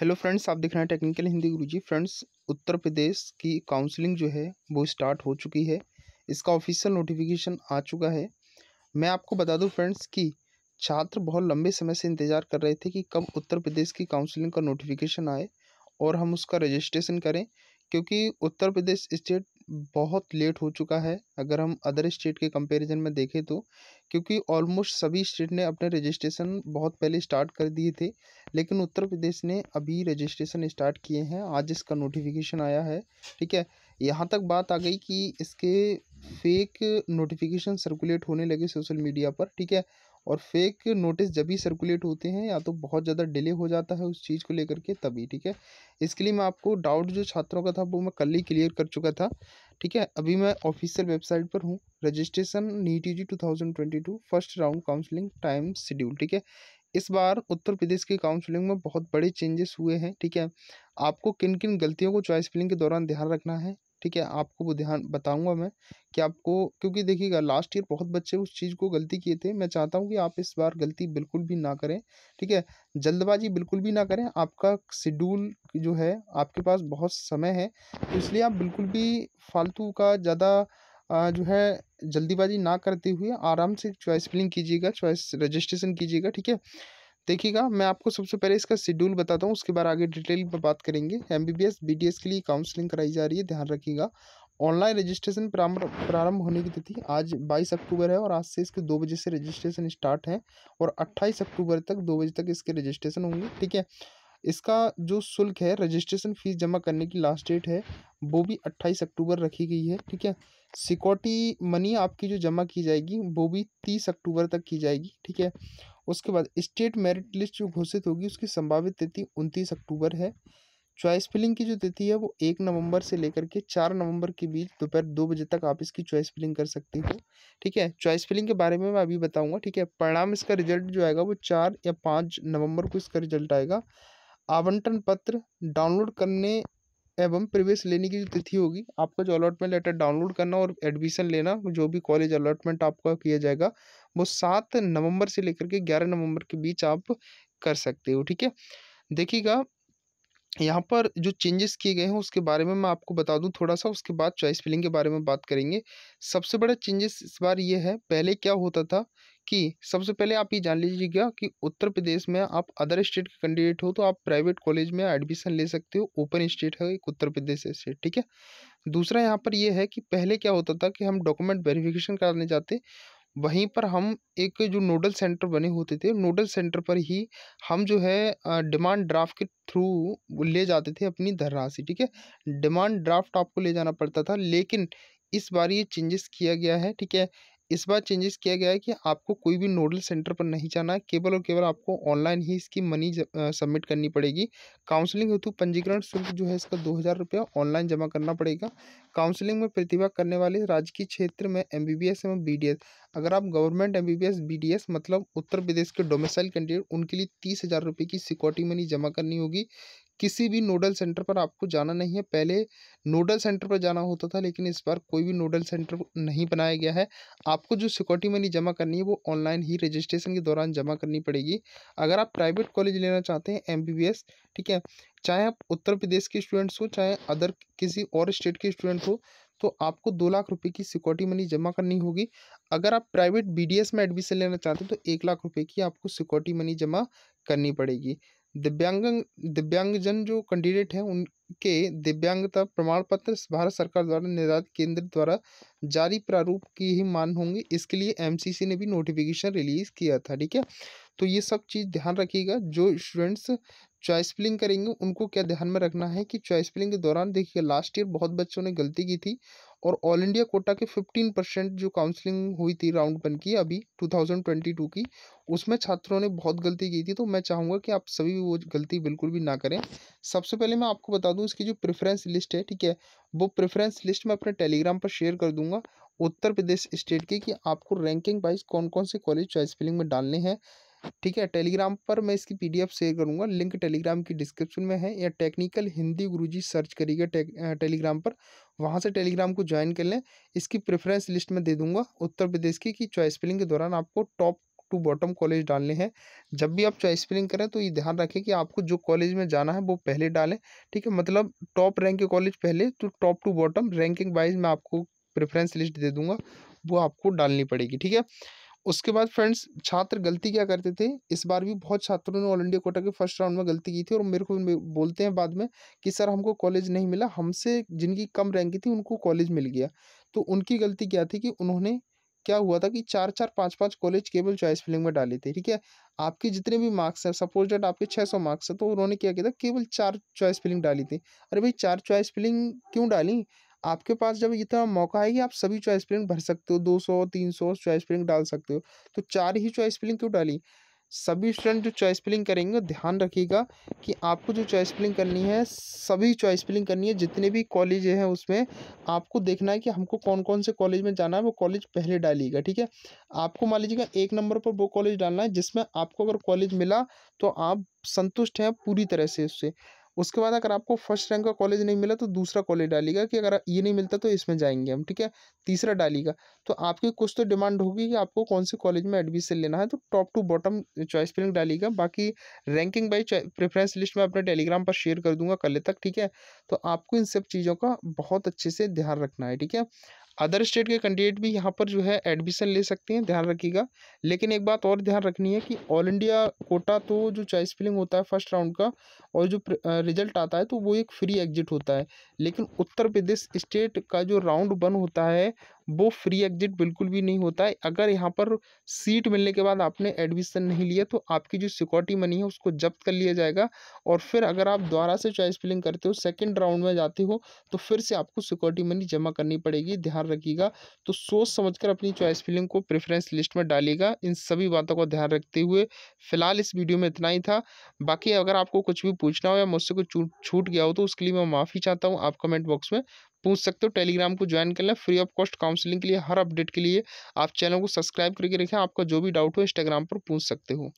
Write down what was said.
hello friends आप देख रहे हैं टेक्निकल हिंदी गुरुजी फ्रेंड्स उत्तर प्रदेश की काउंसलिंग जो है वो स्टार्ट हो चुकी है इसका ऑफिशियल नोटिफिकेशन आ चुका है मैं आपको बता दूं फ्रेंड्स कि छात्र बहुत लंबे समय से इंतज़ार कर रहे थे कि कब उत्तर प्रदेश की काउंसलिंग का नोटिफिकेशन आए और हम उसका रजिस्ट्रेशन करें क्योंकि उत्तर प्रदेश स्टेट बहुत लेट हो चुका है अगर हम अदर स्टेट के कंपैरिजन में देखें तो क्योंकि ऑलमोस्ट सभी स्टेट ने अपने रजिस्ट्रेशन बहुत पहले स्टार्ट कर दिए थे लेकिन उत्तर प्रदेश ने अभी रजिस्ट्रेशन स्टार्ट किए हैं आज इसका नोटिफिकेशन आया है ठीक है यहाँ तक बात आ गई कि इसके फेक नोटिफिकेशन सर्कुलेट होने लगे सोशल मीडिया पर ठीक है और फेक नोटिस जब भी सर्कुलेट होते हैं या तो बहुत ज़्यादा डिले हो जाता है उस चीज़ को लेकर के तभी ठीक है इसके लिए मैं आपको डाउट जो छात्रों का था वो मैं कल ही क्लियर कर चुका था ठीक है अभी मैं ऑफिशियल वेबसाइट पर हूँ registration NEET U G two thousand twenty two first round counselling time schedule ठीक है इस बार उत्तर प्रदेश के काउंसलिंग में बहुत बड़े चेंजेस हुए हैं ठीक है आपको किन किन गलतियों को चॉइस फिलिंग के दौरान ध्यान रखना है ठीक है आपको वो ध्यान बताऊंगा मैं कि आपको क्योंकि देखिएगा लास्ट ईयर बहुत बच्चे उस चीज़ को गलती किए थे मैं चाहता हूँ कि आप इस बार गलती बिल्कुल भी ना करें ठीक है जल्दबाजी बिल्कुल भी ना करें आपका शेड्यूल जो है आपके पास बहुत समय है तो इसलिए आप बिल्कुल भी फालतू का ज़्यादा जो है जल्दीबाजी ना करते हुए आराम से चॉइस फिलिंग कीजिएगा चॉइस रजिस्ट्रेशन कीजिएगा ठीक है देखिएगा मैं आपको सबसे पहले इसका शेड्यूल बताता हूँ उसके बाद आगे डिटेल पर बात करेंगे एम बी के लिए काउंसलिंग कराई जा रही है ध्यान रखिएगा ऑनलाइन रजिस्ट्रेशन प्रारंभ होने की तिथि आज 22 अक्टूबर है और आज से इसके दो बजे से रजिस्ट्रेशन स्टार्ट है और 28 अक्टूबर तक दो बजे तक इसके रजिस्ट्रेशन होंगे ठीक है इसका जो शुल्क है रजिस्ट्रेशन फ़ीस जमा करने की लास्ट डेट है वो भी अट्ठाईस अक्टूबर रखी गई है ठीक है सिक्योरिटी मनी आपकी जो जमा की जाएगी वो भी तीस अक्टूबर तक की जाएगी ठीक है उसके बाद स्टेट मेरिट लिस्ट जो घोषित होगी उसकी संभावित तिथि उनतीस अक्टूबर है चॉइस फिलिंग की जो तिथि है वो एक नवंबर से लेकर के चार नवंबर के बीच दोपहर दो बजे तक आप इसकी चॉइस फिलिंग कर सकते हो ठीक है चॉइस फिलिंग के बारे में मैं अभी बताऊंगा ठीक है परिणाम इसका रिजल्ट जो आएगा वो चार या पाँच नवंबर को इसका रिजल्ट आएगा आवंटन पत्र डाउनलोड करने एवं प्रवेश लेने की जो तिथि होगी आपका जो अलॉटमेंट लेटर डाउनलोड करना और एडमिशन लेना जो भी कॉलेज अलॉटमेंट आपका किया जाएगा वो सात नवंबर से लेकर के ग्यारह नवंबर के बीच आप कर सकते हो ठीक है देखिएगा यहाँ पर जो चेंजेस किए गए हैं उसके बारे में मैं आपको बता दूँ थोड़ा सा उसके बाद चॉइस फिलिंग के बारे में बात करेंगे सबसे बड़ा चेंजेस इस बार ये है पहले क्या होता था कि सबसे पहले आप ये जान लीजिएगा कि उत्तर प्रदेश में आप अदर स्टेट के कैंडिडेट हो तो आप प्राइवेट कॉलेज में एडमिशन ले सकते हो ओपन स्टेट है एक उत्तर प्रदेश स्टेट ठीक है दूसरा यहाँ पर यह है कि पहले क्या होता था कि हम डॉक्यूमेंट वेरिफिकेशन कराने जाते वहीं पर हम एक जो नोडल सेंटर बने होते थे नोडल सेंटर पर ही हम जो है डिमांड ड्राफ्ट के थ्रू ले जाते थे अपनी धनराशि ठीक है डिमांड ड्राफ्ट आपको ले जाना पड़ता था लेकिन इस बार ये चेंजेस किया गया है ठीक है इस बार चेंजेस किया गया है कि आपको कोई भी नोडल सेंटर पर नहीं जाना है केवल और केवल आपको ऑनलाइन ही इसकी मनी सबमिट करनी पड़ेगी काउंसलिंग हेतु पंजीकरण शुल्क जो है इसका दो हज़ार रुपया ऑनलाइन जमा करना पड़ेगा काउंसलिंग में प्रतिभा करने वाले राज्य के क्षेत्र में एम बी बी एस एवं बी डी एस अगर आप government M B B S B D S मतलब उत्तर प्रदेश के डोमिसाइल कैंडिडेट उनके लिए तीस हज़ार रुपये की सिक्योरिटी मनी जमा करनी होगी किसी भी नोडल सेंटर पर आपको जाना नहीं है पहले नोडल सेंटर पर जाना होता था लेकिन इस बार कोई भी नोडल सेंटर नहीं बनाया गया है आपको जो सिक्योरिटी मनी जमा करनी है वो ऑनलाइन ही रजिस्ट्रेशन के दौरान जमा करनी पड़ेगी अगर आप प्राइवेट कॉलेज लेना चाहते हैं एम ठीक है चाहे आप उत्तर प्रदेश के स्टूडेंट्स हो चाहे अदर किसी और स्टेट के स्टूडेंट हो तो आपको दो लाख रुपये की सिक्योरिटी मनी जमा करनी होगी अगर आप प्राइवेट बी में एडमिशन लेना चाहते हैं तो एक लाख रुपये की आपको सिक्योरिटी मनी जमा करनी पड़ेगी दिव्यांग दिव्यांगजन जो कैंडिडेट हैं उनके दिव्यांगता प्रमाण पत्र भारत सरकार द्वारा निर्धारित केंद्र द्वारा जारी प्रारूप की ही मान होंगी इसके लिए एमसीसी ने भी नोटिफिकेशन रिलीज किया था ठीक है तो ये सब चीज़ ध्यान रखिएगा जो स्टूडेंट्स चॉइस फिलिंग करेंगे उनको क्या ध्यान में रखना है कि चॉइस फिलिंग के दौरान देखिए लास्ट ईयर बहुत बच्चों ने गलती की थी और ऑल इंडिया कोटा के फिफ्टीन परसेंट जो काउंसलिंग हुई थी राउंड वन की अभी टू थाउजेंड ट्वेंटी टू की उसमें छात्रों ने बहुत गलती की थी तो मैं चाहूँगा कि आप सभी वो गलती बिल्कुल भी ना करें सबसे पहले मैं आपको बता दूँ इसकी जो प्रेफरेंस लिस्ट है ठीक है वो प्रेफरेंस लिस्ट मैं अपने टेलीग्राम पर शेयर कर दूँगा उत्तर प्रदेश स्टेट की कि आपको रैंकिंग वाइज कौन कौन से कॉलेज चॉइस फिलिंग में डालने हैं ठीक है टेलीग्राम पर मैं इसकी पीडीएफ शेयर करूँगा लिंक टेलीग्राम की डिस्क्रिप्शन में है या टेक्निकल हिंदी गुरुजी सर्च करिएगा टेलीग्राम पर वहाँ से टेलीग्राम को ज्वाइन कर लें इसकी प्रेफरेंस लिस्ट में दे दूंगा उत्तर प्रदेश की कि चॉइस फिलिंग के दौरान आपको टॉप टू बॉटम कॉलेज डालने हैं जब भी आप चॉइस फिलिंग करें तो ये ध्यान रखें कि आपको जो कॉलेज में जाना है वो पहले डालें ठीक है मतलब टॉप रैंक के कॉलेज पहले तो top to bottom ranking wise मैं आपको प्रेफरेंस लिस्ट दे दूंगा वो आपको डालनी पड़ेगी ठीक है उसके बाद फ्रेंड्स छात्र गलती क्या करते थे इस बार भी बहुत छात्रों ने ऑल इंडिया कोटा के फर्स्ट राउंड में गलती की थी और मेरे को बोलते हैं बाद में कि सर हमको कॉलेज नहीं मिला हमसे जिनकी कम रैंक थी उनको कॉलेज मिल गया तो उनकी गलती क्या थी कि उन्होंने क्या हुआ था कि चार चार पाँच पाँच कॉलेज केवल चॉइस फिलिंग में डाले थे ठीक है आपके जितने भी मार्क्स हैं सपोज डेट आपके छः सौ मार्क्स हैं तो उन्होंने क्या किया था केवल चार चॉइस फिलिंग डाली थी अरे भाई चार चॉइस फिलिंग क्यों डाली आपके पास जब इतना मौका है कि आप सभी चॉइस स्पेलिंग भर सकते हो दो सौ तीन सौ चॉइस स्पेलिंग डाल सकते हो तो चार ही चॉइस स्पेलिंग क्यों डाली सभी स्टूडेंट जो चॉइस फिलिंग करेंगे ध्यान रखिएगा कि आपको जो चॉइस फिलिंग करनी है सभी चॉइस फिलिंग करनी है जितने भी कॉलेज हैं उसमें आपको देखना है कि हमको कौन कौन से कॉलेज में जाना है वो कॉलेज पहले डालिएगा ठीक है आपको मान लीजिएगा एक नंबर पर वो कॉलेज डालना है जिसमें आपको अगर कॉलेज मिला तो आप संतुष्ट हैं पूरी तरह से उससे उसके बाद अगर आपको फर्स्ट रैंक का कॉलेज नहीं मिला तो दूसरा कॉलेज डालेगा कि अगर ये नहीं मिलता तो इसमें जाएंगे हम ठीक है तीसरा डालेगा तो आपकी कुछ तो डिमांड होगी कि आपको कौन से कॉलेज में एडमिशन लेना है तो top to bottom choice filling डालेगा बाकी रैंकिंग बाई प्रेफरेंस लिस्ट में अपने टेलीग्राम पर शेयर कर दूंगा कल तक ठीक है तो आपको इन सब चीज़ों का बहुत अच्छे से ध्यान रखना है ठीक है अदर स्टेट के कैंडिडेट भी यहाँ पर जो है एडमिशन ले सकते हैं ध्यान रखिएगा लेकिन एक बात और ध्यान रखनी है कि ऑल इंडिया कोटा तो जो चॉइस फिलिंग होता है फर्स्ट राउंड का और जो रिजल्ट आता है तो वो एक फ्री एग्जिट होता है लेकिन उत्तर प्रदेश स्टेट का जो राउंड वन होता है वो फ्री एग्जिट बिल्कुल भी नहीं होता है अगर यहाँ पर सीट मिलने के बाद आपने एडमिशन नहीं लिया तो आपकी जो सिक्योरिटी मनी है उसको जब्त कर लिया जाएगा और फिर अगर आप दोबारा से चॉइस फिलिंग करते हो सेकेंड राउंड में जाते हो तो फिर से आपको सिक्योरिटी मनी जमा करनी पड़ेगी ध्यान रखिएगा तो सोच समझ कर अपनी चॉइस फिलिंग को प्रेफरेंस लिस्ट में डालेगा इन सभी बातों को ध्यान रखते हुए फिलहाल इस वीडियो में इतना ही था बाकी अगर आपको कुछ भी पूछना हो या मुझसे कुछ छूट गया हो तो उसके लिए मैं माफ़ी चाहता हूँ आप कमेंट बॉक्स में पूछ सकते हो टेलीग्राम को ज्वाइन कर लें फ्री ऑफ कॉस्ट काउंसलिंग के लिए हर अपडेट के लिए आप चैनल को सब्सक्राइब करके रखें आपका जो भी डाउट हो इंस्टाग्राम पर पूछ सकते हो